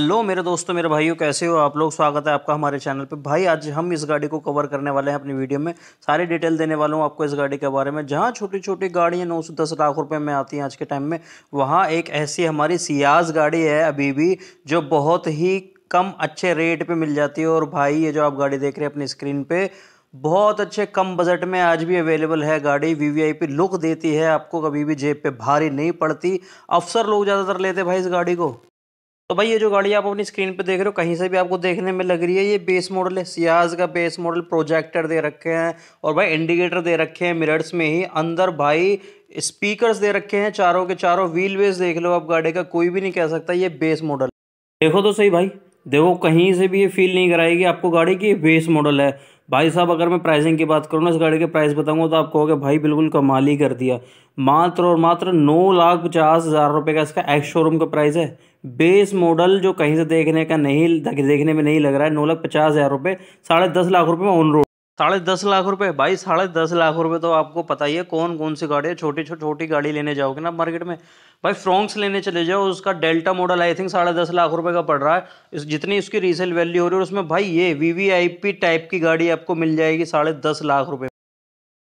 hello मेरे दोस्तों मेरे भाइयों कैसे हो आप लोग स्वागत है आपका हमारे चैनल पे भाई आज हम इस गाड़ी को कवर करने वाले हैं अपनी वीडियो में सारी डिटेल देने वाला हूँ आपको इस गाड़ी के बारे में जहाँ छोटी छोटी गाड़ियाँ नौ सौ दस लाख रुपए में आती हैं आज के टाइम में वहाँ एक ऐसी हमारी सियाज गाड़ी है अभी भी जो बहुत ही कम अच्छे रेट पर मिल जाती है और भाई ये जो आप गाड़ी देख रहे हैं अपनी स्क्रीन पर बहुत अच्छे कम बजट में आज भी अवेलेबल है गाड़ी V V I P look देती है आपको कभी भी जेब पे भारी नहीं पड़ती अफसर लोग ज़्यादातर लेते भाई इस गाड़ी को तो भाई ये जो गाड़ी आप अपनी स्क्रीन पे देख रहे हो कहीं से भी आपको देखने में लग रही है ये बेस मॉडल है सियाज का बेस मॉडल प्रोजेक्टर दे रखे हैं और भाई इंडिकेटर दे रखे हैं मिरर्स में ही अंदर भाई स्पीकर्स दे रखे हैं चारों के चारों व्हील बेस देख लो आप गाड़ी का कोई भी नहीं कह सकता ये बेस मॉडल देखो तो सही भाई देखो कहीं से भी ये फील नहीं कराएगी आपको गाड़ी की बेस मॉडल है भाई साहब अगर मैं प्राइसिंग की बात करूँ ना इस गाड़ी के प्राइस बताऊँगा तो आप कहोगे भाई बिल्कुल कमाल ही कर दिया मात्र और मात्र नौ लाख पचास हज़ार रुपये का इसका एक्स शोरूम का प्राइस है बेस मॉडल जो कहीं से देखने का नहीं देखने में नहीं लग रहा है नौ लाख पचास हज़ार रुपये साढ़े दस लाख रुपये ऑन रोड साढ़े दस लाख रुपए भाई साढ़े दस लाख रुपए तो आपको पता ही है कौन कौन सी गाड़ी है छोटी छोटी छोटी गाड़ी लेने जाओगे ना मार्केट में भाई फ्रॉन्क्स लेने चले जाओ उसका डेल्टा मॉडल आई थिंक साढ़े दस लाख रुपए का पड़ रहा है इस जितनी उसकी रीसेल वैल्यू हो रही है उसमें भाई ये वी टाइप की गाड़ी आपको मिल जाएगी साढ़े दस लाख रुपये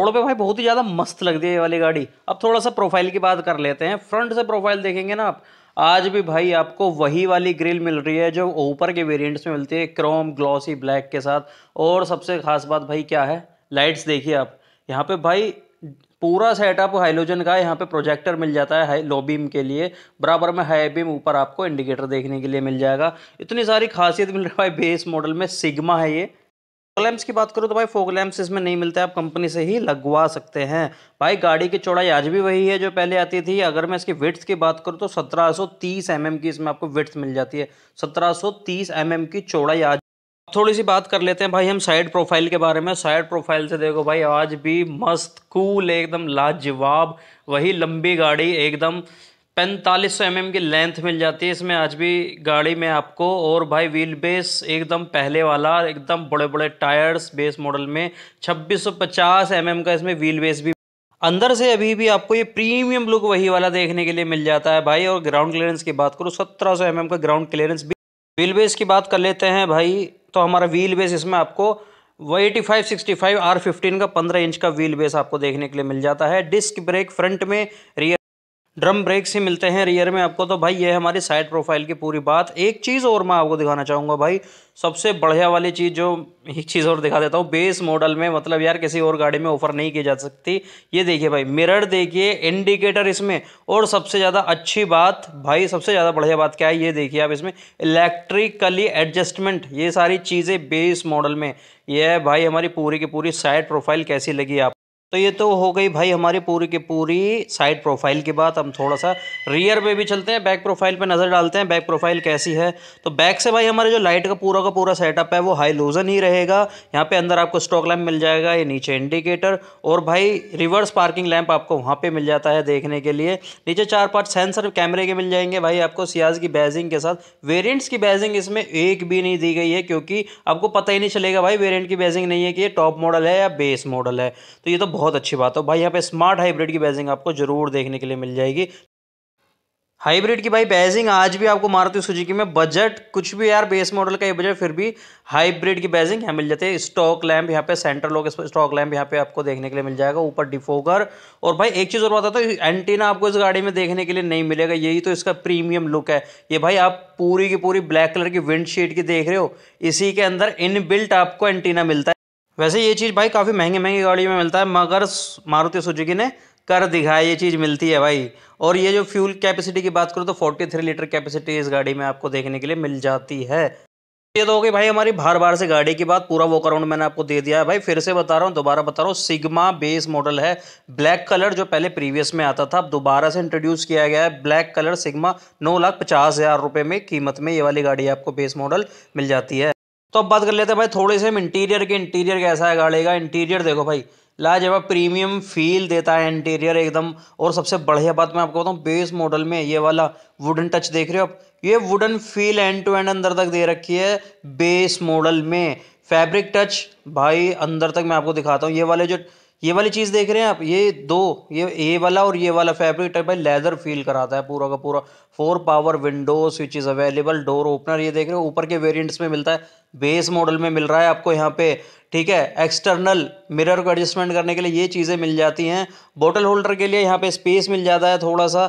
रोड पर भाई बहुत ही ज़्यादा मस्त लग है ये वाली गाड़ी अब थोड़ा सा प्रोफाइल की बात कर लेते हैं फ्रंट से प्रोफाइल देखेंगे ना आप आज भी भाई आपको वही वाली ग्रिल मिल रही है जो ऊपर के वेरिएंट्स में मिलती है क्रोम ग्लॉसी ब्लैक के साथ और सबसे ख़ास बात भाई क्या है लाइट्स देखिए आप यहाँ पे भाई पूरा सेटअप हाइलोजन का यहाँ पे प्रोजेक्टर मिल जाता है लो बीम के लिए बराबर में हाई बीम ऊपर आपको इंडिकेटर देखने के लिए मिल जाएगा इतनी सारी खासियत मिल रही है भाई बेस मॉडल में सिग्मा है ये लैम्प्स की बात करो तो भाई फोग लैम्प्स इसमें नहीं मिलते आप कंपनी से ही लगवा सकते हैं भाई गाड़ी की चौड़ाई आज भी वही है जो पहले आती थी अगर मैं इसकी विड्थ की बात करूँ तो 1730 mm की इसमें आपको विड्थ मिल जाती है 1730 mm की चौड़ाई आज थोड़ी सी बात कर लेते हैं भाई हम साइड प्रोफाइल के बारे में साइड प्रोफाइल से देखो भाई आज भी मस्त कूल एकदम लाजवाब वही लंबी गाड़ी एकदम पैंतालीस सौ एम की लेंथ मिल जाती है इसमें आज भी गाड़ी में आपको और भाई व्हील बेस एकदम पहले वाला एकदम बड़े बड़े टायर्स बेस मॉडल में छब्बीस सौ पचास एम का इसमें व्हील बेस भी अंदर से अभी भी आपको ये प्रीमियम लुक वही वाला देखने के लिए मिल जाता है भाई और ग्राउंड क्लियरेंस की बात करो सत्रह सौ एम का ग्राउंड क्लियरेंस भी व्हील बेस की बात कर लेते हैं भाई तो हमारा व्हील बेस इसमें आपको वो eighty five sixty R fifteen का पंद्रह इंच का व्हील बेस आपको देखने के लिए मिल जाता है डिस्क ब्रेक फ्रंट में रियर ड्रम ब्रेक से मिलते हैं रियर में आपको तो भाई ये हमारी साइड प्रोफाइल की पूरी बात एक चीज़ और मैं आपको दिखाना चाहूँगा भाई सबसे बढ़िया वाली चीज़ जो एक चीज़ और दिखा देता हूँ बेस मॉडल में मतलब यार किसी और गाड़ी में ऑफर नहीं की जा सकती ये देखिए भाई मिरर देखिए इंडिकेटर इसमें और सबसे ज़्यादा अच्छी बात भाई सबसे ज़्यादा बढ़िया बात क्या है ये देखिए आप इसमें इलेक्ट्रिकली एडजस्टमेंट ये सारी चीज़ें बेस मॉडल में यह भाई हमारी पूरी की पूरी साइड प्रोफाइल कैसी लगी आप तो ये तो हो गई भाई हमारी पूरी की पूरी साइड प्रोफाइल की बात हम थोड़ा सा रियर पे भी चलते हैं बैक प्रोफाइल पे नज़र डालते हैं बैक प्रोफाइल कैसी है तो बैक से भाई हमारे जो लाइट का पूरा का पूरा सेटअप है वो हाई लूजन ही रहेगा यहाँ पे अंदर आपको स्टॉक लैम्प मिल जाएगा ये नीचे इंडिकेटर और भाई रिवर्स पार्किंग लैम्प आपको वहाँ पर मिल जाता है देखने के लिए नीचे चार पाँच सेंसर कैमरे के मिल जाएंगे भाई आपको सियाज की बैजिंग के साथ वेरियंट्स की बैजिंग इसमें एक भी नहीं दी गई है क्योंकि आपको पता ही नहीं चलेगा भाई वेरियंट की बैजिंग नहीं है कि ये टॉप मॉडल है या बेस मॉडल है तो ये तो बहुत अच्छी बात है भाई यहाँ पे स्मार्ट हाइब्रिड की बैजिंग आपको जरूर देखने के लिए मिल जाएगी हाइब्रिड की भाई बैजिंग आज भी आपको मारुति सुजुकी में बजट कुछ भी यार बेस मॉडल का ये बजट फिर भी हाइब्रिड की बैजिंग यहाँ मिल जाती है स्टॉक लैम्प यहाँ पे सेंटर लोग स्टॉक लैम्प यहाँ पे आपको देखने के लिए मिल जाएगा ऊपर डिफोकर और भाई एक चीज़ और बताता हूँ एंटीना आपको इस गाड़ी में देखने के लिए नहीं मिलेगा यही तो इसका प्रीमियम लुक है ये भाई आप पूरी की पूरी ब्लैक कलर की विंडशीट की देख रहे हो इसी के अंदर इन आपको एंटीना मिलता है वैसे ये चीज़ भाई काफ़ी महंगी महंगी गाड़ी में मिलता है मगर मारुति सुजुकी ने कर दिखाया ये चीज़ मिलती है भाई और ये जो फ्यूल कैपेसिटी की बात करूँ तो 43 लीटर कैपेसिटी इस गाड़ी में आपको देखने के लिए मिल जाती है ये तो हो गई भाई हमारी बार बार से गाड़ी की बात पूरा वो अराउंड मैंने आपको दे दिया है भाई फिर से बता रहा हूँ दोबारा बता रहा हूँ सिग्मा बेस मॉडल है ब्लैक कलर जो पहले प्रीवियस में आता था अब दोबारा से इंट्रोड्यूस किया गया है ब्लैक कलर सिग्मा नौ लाख पचास हज़ार रुपये में कीमत में ये वाली गाड़ी आपको बेस मॉडल मिल जाती है तो अब बात कर लेते हैं भाई थोड़े से हम इंटीरियर के इंटीरियर कैसा है गाड़ी का इंटीरियर देखो भाई लाजवाब प्रीमियम फील देता है इंटीरियर एकदम और सबसे बढ़िया बात मैं आपको बताऊँ बेस मॉडल में ये वाला वुडन टच देख रहे हो आप ये wooden feel end to end अंदर तक दे रखी है बेस मॉडल में फैब्रिक टच भाई अंदर तक मैं आपको दिखाता हूँ ये वाले जो ये वाली चीज़ देख रहे हैं आप ये दो ये ये वाला और ये वाला फैब्रिक टाइप है लेदर फील कराता है पूरा का पूरा four power window switch is available door opener ये देख रहे हो ऊपर के वेरिएंट्स में मिलता है बेस मॉडल में मिल रहा है आपको यहाँ पे ठीक है एक्सटर्नल मिरर को एडजस्टमेंट करने के लिए ये चीज़ें मिल जाती हैं बोटल होल्डर के लिए यहाँ पे स्पेस मिल जाता है थोड़ा सा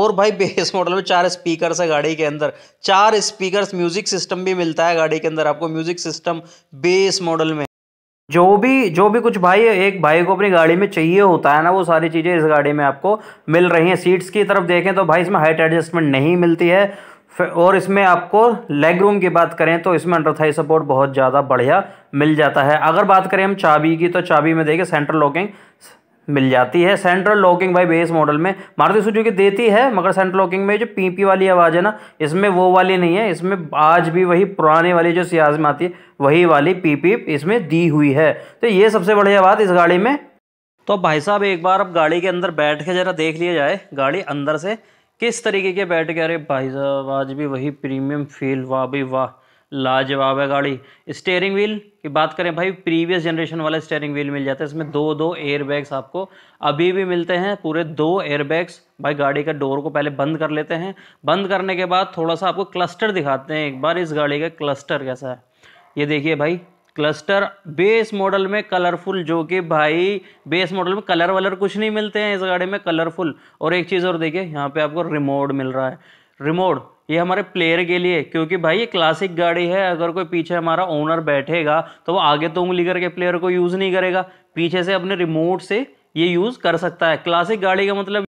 और भाई बेस मॉडल में चार स्पीकर है गाड़ी के अंदर चार स्पीकर म्यूज़िक सिस्टम भी मिलता है गाड़ी के अंदर आपको म्यूज़िक सिस्टम बेस मॉडल में जो भी जो भी कुछ भाई एक भाई को अपनी गाड़ी में चाहिए होता है ना वो सारी चीज़ें इस गाड़ी में आपको मिल रही हैं सीट्स की तरफ देखें तो भाई इसमें हाइट एडजस्टमेंट नहीं मिलती है और इसमें आपको लेग रूम की बात करें तो इसमें अंडर थाई सपोर्ट बहुत ज़्यादा बढ़िया मिल जाता है अगर बात करें हम चाबी की तो चाबी में देखिए सेंट्रल लॉकिंग मिल जाती है सेंट्रल लॉकिंग भाई बेस मॉडल में मारुति सुजुकी देती है मगर सेंट्रल लॉकिंग में जो पीपी वाली आवाज़ है ना इसमें वो वाली नहीं है इसमें आज भी वही पुराने वाली जो सियाज में आती है वही वाली पी पी इसमें दी हुई है तो ये सबसे बढ़िया बात इस गाड़ी में तो भाई साहब एक बार अब गाड़ी के अंदर बैठ के ज़रा देख लिया जाए गाड़ी अंदर से किस तरीके के बैठ के अरे भाई साहब आज भी वही प्रीमियम फील वाह भी वाह लाजवाब है गाड़ी स्टेयरिंग व्हील की बात करें भाई प्रीवियस जनरेशन वाला स्टेयरिंग व्हील मिल जाता है इसमें दो दो एयरबैग्स आपको अभी भी मिलते हैं पूरे दो एयरबैग्स भाई गाड़ी का डोर को पहले बंद कर लेते हैं बंद करने के बाद थोड़ा सा आपको क्लस्टर दिखाते हैं एक बार इस गाड़ी का क्लस्टर कैसा है ये देखिए भाई क्लस्टर बेस मॉडल में कलरफुल जो कि भाई बेस मॉडल में कलर वलर कुछ नहीं मिलते हैं इस गाड़ी में कलरफुल और एक चीज़ और देखिए यहाँ पे आपको रिमोट मिल रहा है रिमोट ये हमारे प्लेयर के लिए क्योंकि भाई ये क्लासिक गाड़ी है अगर कोई पीछे हमारा ओनर बैठेगा तो वो आगे तो उंगली करके प्लेयर को यूज़ नहीं करेगा पीछे से अपने रिमोट से ये यूज़ कर सकता है क्लासिक गाड़ी का मतलब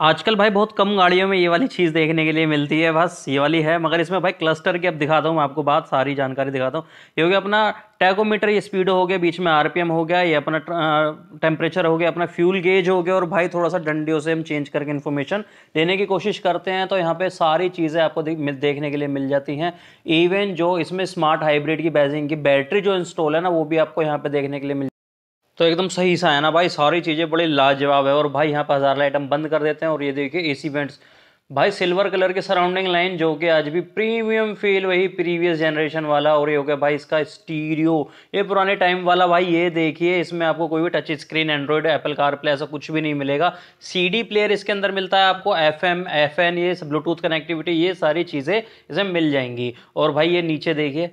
आजकल भाई बहुत कम गाड़ियों में ये वाली चीज़ देखने के लिए मिलती है बस ये वाली है मगर इसमें भाई क्लस्टर की अब दिखाता हूँ मैं आपको बात सारी जानकारी दिखाता हूँ क्योंकि अपना टैकोमीटर ये स्पीड हो गया बीच में आरपीएम हो गया ये अपना टेम्परेचर हो गया अपना फ्यूल गेज हो गया और भाई थोड़ा सा डंडियों से हम चेंज करके इन्फॉर्मेशन लेने की कोशिश करते हैं तो यहाँ पे सारी चीज़ें आपको देखने के लिए मिल जाती हैं इवन जो इसमें स्मार्ट हाइब्रिड की बैजिंग की बैटरी जो इंस्टॉल है ना वो भी आपको यहाँ पे देखने के लिए मिल तो एकदम सही सा है ना भाई सारी चीज़ें बड़ी लाजवाब है और भाई यहाँ पर हज़ार आइटम बंद कर देते हैं और ये देखिए एसी वेंट्स भाई सिल्वर कलर के सराउंडिंग लाइन जो कि आज भी प्रीमियम फील वही प्रीवियस जनरेशन वाला और ये हो गया भाई इसका स्टीरियो ये पुराने टाइम वाला भाई ये देखिए इसमें आपको कोई भी touch screen Android Apple car play ऐसा कुछ भी नहीं मिलेगा सीडी प्लेयर इसके अंदर मिलता है आपको एफएम एफएन ये ब्लूटूथ कनेक्टिविटी ये सारी चीज़ें इसमें मिल जाएंगी और भाई ये नीचे देखिए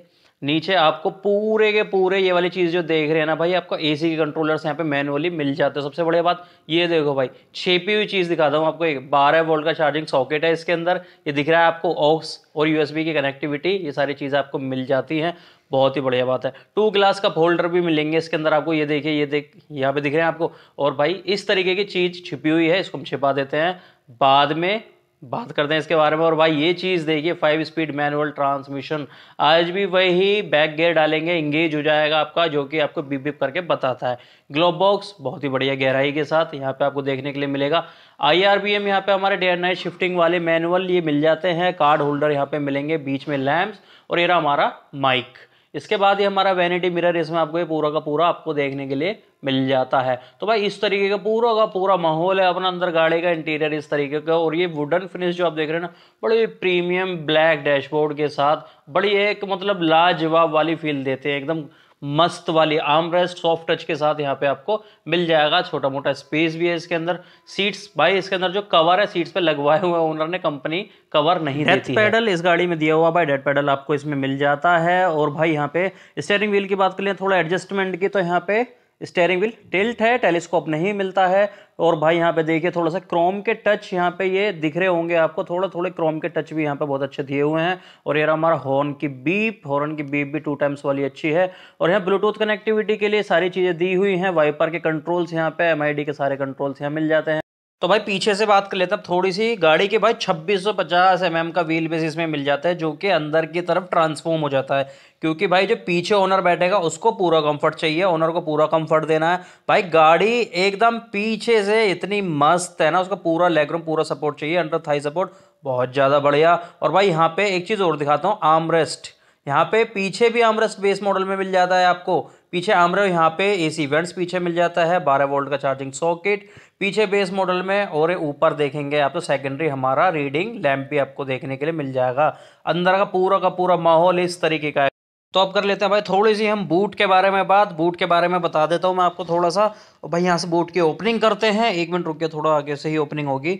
नीचे आपको पूरे के पूरे ये वाली चीज़ जो देख रहे हैं ना भाई आपको एसी के कंट्रोलर्स यहाँ पे मैनुअली मिल जाते हैं सबसे बढ़िया बात ये देखो भाई छेपी हुई चीज़ दिखाता हूँ आपको एक बारह वोल्ट का चार्जिंग सॉकेट है इसके अंदर ये दिख रहा है आपको ऑक्स और यूएसबी की कनेक्टिविटी ये सारी चीज़ें आपको मिल जाती हैं बहुत ही बढ़िया बात है टू ग्लास का फोल्डर भी मिलेंगे इसके अंदर आपको ये देखिए ये देख यहाँ पे दिख रहे हैं आपको और भाई इस तरीके की चीज़ छिपी हुई है इसको हम छिपा देते हैं बाद में बात करते हैं इसके बारे में और भाई ये चीज़ देखिए फाइव स्पीड मैनुअल ट्रांसमिशन आज भी वही बैक गेयर डालेंगे इंगेज हो जाएगा आपका जो कि आपको बीप बीप करके बताता है ग्लोब बॉक्स बहुत ही बढ़िया गहराई के साथ यहाँ पे आपको देखने के लिए मिलेगा आई आर बी एम यहाँ पर हमारे डे एंड नाइट शिफ्टिंग वाले मैनुअल ये मिल जाते हैं कार्ड होल्डर यहाँ पर मिलेंगे बीच में लैम्प्स और ये रहा हमारा माइक इसके बाद ही हमारा वैनिटी मिरर इसमें आपको ये पूरा का पूरा आपको देखने के लिए मिल जाता है तो भाई इस तरीके का पूरा का पूरा माहौल है अपना अंदर गाड़ी का इंटीरियर इस तरीके का और ये वुडन फिनिश जो आप देख रहे हैं ना बड़े प्रीमियम ब्लैक डैशबोर्ड के साथ बड़ी एक मतलब लाजवाब वाली फील देते हैं एकदम मस्त वाली आर्म रेस्ट सॉफ्ट टच के साथ यहाँ पे आपको मिल जाएगा छोटा मोटा स्पेस भी है इसके अंदर सीट्स भाई इसके अंदर जो कवर है सीट्स पे लगवाए हुए ओनर ने कंपनी कवर नहीं है पैडल इस गाड़ी में दिया हुआ भाई डेड पैडल आपको इसमें मिल जाता है और भाई यहाँ पे स्टेयरिंग व्हील की बात कर लें थोड़ा एडजस्टमेंट की तो यहाँ पे स्टेयरिंग व्हील टिल्ट है टेलीस्कोप नहीं मिलता है और भाई यहाँ पे देखिए थोड़ा सा क्रोम के टच यहाँ पे ये दिख रहे होंगे आपको थोड़ा थोड़े क्रोम के टच भी यहाँ पे बहुत अच्छे दिए हुए हैं और ये हमारा हॉर्न की बीप हॉर्न की बीप भी टू टाइम्स वाली अच्छी है और यहाँ ब्लूटूथ कनेक्टिविटी के लिए सारी चीज़ें दी हुई हैं वाइपर के कंट्रोल्स यहाँ पे एम के सारे कंट्रोल्स यहाँ मिल जाते हैं तो भाई पीछे से बात कर लेते हैं थोड़ी सी गाड़ी के भाई 2650 एम का व्हील बेस इसमें मिल जाता है जो कि अंदर की तरफ ट्रांसफॉर्म हो जाता है क्योंकि भाई जो पीछे ओनर बैठेगा उसको पूरा कंफर्ट चाहिए ओनर को पूरा कंफर्ट देना है भाई गाड़ी एकदम पीछे से इतनी मस्त है ना उसका पूरा लेगरूम पूरा सपोर्ट चाहिए अंडर थाई सपोर्ट बहुत ज़्यादा बढ़िया और भाई यहाँ पे एक चीज़ और दिखाता हूँ आमरेस्ट यहाँ पे पीछे भी आमरेस्ट बेस मॉडल में मिल जाता है आपको पीछे आमरे यहाँ पे एसी वेंट्स पीछे मिल जाता है 12 वोल्ट का चार्जिंग सॉकेट पीछे बेस मॉडल में और ऊपर देखेंगे आप तो सेकेंडरी हमारा रीडिंग लैम्प भी आपको देखने के लिए मिल जाएगा अंदर का पूरा का पूरा माहौल इस तरीके का है तो अब कर लेते हैं भाई थोड़ी सी हम बूट के बारे में बात बूट के बारे में बता देता हूँ मैं आपको थोड़ा सा भाई यहाँ से बूट की ओपनिंग करते हैं एक मिनट रुकिए थोड़ा आगे से ही ओपनिंग होगी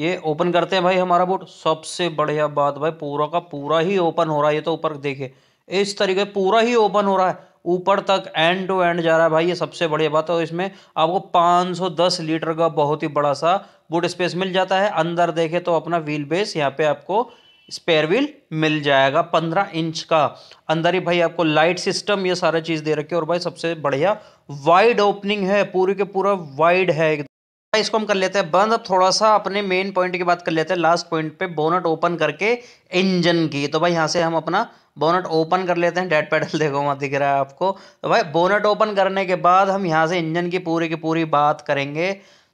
ये ओपन करते हैं भाई हमारा बूट सबसे बढ़िया बात भाई पूरा का पूरा ही ओपन हो रहा है ये तो ऊपर देखे इस तरीके पूरा ही ओपन हो रहा है ऊपर तक एंड टू एंड जा रहा है भाई ये सबसे बढ़िया बात है और इसमें आपको 510 लीटर का बहुत ही बड़ा सा बूट स्पेस मिल जाता है अंदर देखें तो अपना व्हील बेस यहाँ पे आपको स्पेयर व्हील मिल जाएगा पंद्रह इंच का अंदर ही भाई आपको लाइट सिस्टम ये सारा चीज़ दे रखी है और भाई सबसे बढ़िया वाइड ओपनिंग है पूरी के पूरा वाइड है इसको हम कर लेते हैं बंद अब थोड़ा सा अपने मेन पॉइंट की बात कर लेते हैं लास्ट पॉइंट पे बोनट ओपन करके इंजन की तो भाई यहाँ से हम अपना बोनट ओपन कर लेते हैं डेड पेडल देखो वहाँ दिख रहा है आपको तो भाई बोनट ओपन करने के बाद हम यहाँ से इंजन की पूरी की पूरी बात करेंगे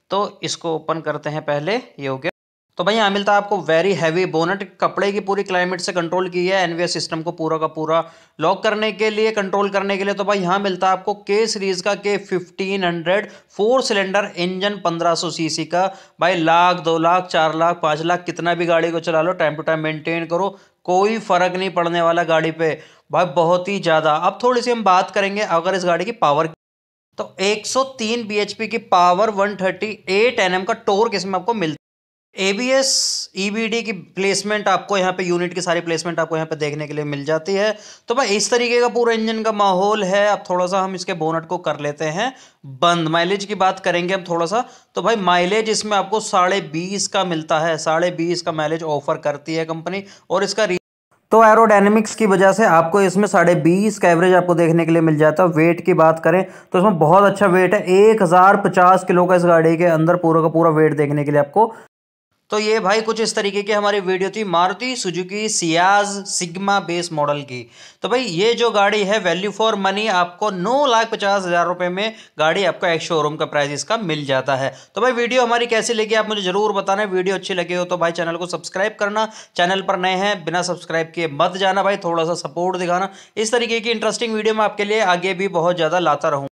तो इसको ओपन करते हैं पहले ये हो गया तो भाई यहाँ मिलता है आपको वेरी हैवी बोनट कपड़े की पूरी क्लाइमेट से कंट्रोल की है एनवीएस सिस्टम को पूरा का पूरा लॉक करने के लिए कंट्रोल करने के लिए तो भाई यहाँ मिलता है आपको के सीरीज का K fifteen hundred four cylinder engine पंद्रह सीसी का भाई लाख दो लाख चार लाख पाँच लाख कितना भी गाड़ी को चला लो टाइम टू टाइम मेंटेन करो कोई फर्क नहीं पड़ने वाला गाड़ी पे भाई बहुत ही ज़्यादा अब थोड़ी सी हम बात करेंगे अगर इस गाड़ी की पावर तो एक सौ की पावर वन थर्टी का टोर किसमें आपको मिलता एबीएस ईबीडी e की प्लेसमेंट आपको यहाँ पे यूनिट की सारी प्लेसमेंट आपको यहाँ पे देखने के लिए मिल जाती है तो भाई इस तरीके का पूरा इंजन का माहौल है अब थोड़ा सा हम इसके बोनट को कर लेते हैं बंद माइलेज की बात करेंगे हम थोड़ा सा तो भाई माइलेज इसमें आपको साढ़े बीस का मिलता है साढ़े बीस का माइलेज ऑफर करती है कंपनी और इसका तो एरोडायनेमिक्स की वजह से आपको इसमें साढ़े बीस का एवरेज आपको देखने के लिए मिल जाता है वेट की बात करें तो इसमें बहुत अच्छा वेट है एक हज़ार पचास किलो का इस गाड़ी के अंदर पूरा का पूरा वेट देखने के लिए आपको तो ये भाई कुछ इस तरीके की हमारी वीडियो थी Maruti Suzuki Ciaz Sigma base model की तो भाई ये जो गाड़ी है वैल्यू फॉर मनी आपको नौ लाख पचास हज़ार रुपये में गाड़ी आपको एक शोरूम का प्राइस इसका मिल जाता है तो भाई वीडियो हमारी कैसी लगी आप मुझे ज़रूर बताना वीडियो अच्छी लगी हो तो भाई चैनल को सब्सक्राइब करना चैनल पर नए हैं बिना सब्सक्राइब किए मत जाना भाई थोड़ा सा सपोर्ट दिखाना इस तरीके की इंटरेस्टिंग वीडियो मैं आपके लिए आगे भी बहुत ज़्यादा लाता रहूँ